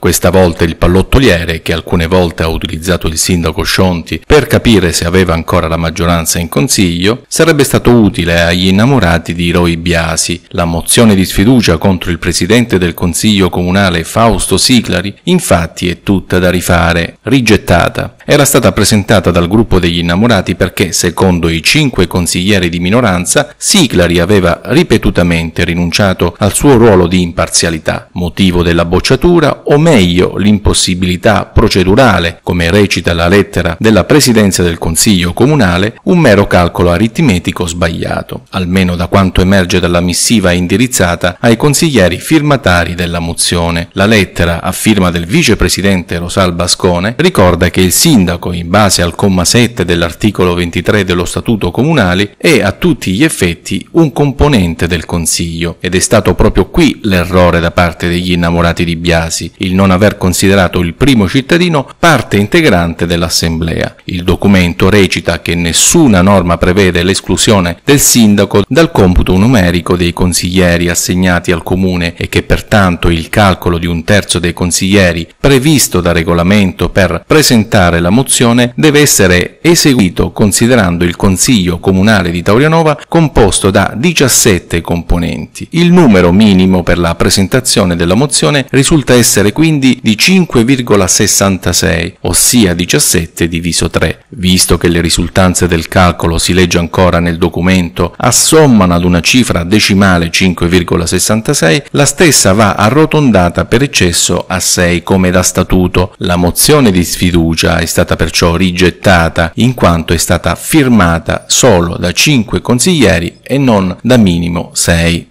Questa volta il pallottoliere, che alcune volte ha utilizzato il sindaco Scionti per capire se aveva ancora la maggioranza in consiglio, sarebbe stato utile agli innamorati di Roy Biasi. La mozione di sfiducia contro il presidente del consiglio comunale Fausto Siclari, infatti, è tutta da rifare, rigettata. Era stata presentata dal gruppo degli innamorati perché, secondo i cinque consiglieri di minoranza, Siclari aveva ripetutamente rinunciato al suo ruolo di imparzialità, motivo della bocciatura o meno meglio l'impossibilità procedurale, come recita la lettera della Presidenza del Consiglio Comunale, un mero calcolo aritmetico sbagliato, almeno da quanto emerge dalla missiva indirizzata ai consiglieri firmatari della mozione. La lettera, a firma del vicepresidente Rosal Bascone, ricorda che il sindaco, in base al comma 7 dell'articolo 23 dello Statuto Comunale, è a tutti gli effetti un componente del Consiglio ed è stato proprio qui l'errore da parte degli innamorati di Biasi. Il non aver considerato il primo cittadino parte integrante dell'assemblea. Il documento recita che nessuna norma prevede l'esclusione del sindaco dal computo numerico dei consiglieri assegnati al comune e che pertanto il calcolo di un terzo dei consiglieri previsto da regolamento per presentare la mozione deve essere eseguito considerando il consiglio comunale di Taurianova composto da 17 componenti. Il numero minimo per la presentazione della mozione risulta essere quindi quindi di 5,66, ossia 17 diviso 3. Visto che le risultanze del calcolo, si legge ancora nel documento, assommano ad una cifra decimale 5,66, la stessa va arrotondata per eccesso a 6 come da statuto. La mozione di sfiducia è stata perciò rigettata in quanto è stata firmata solo da 5 consiglieri e non da minimo 6.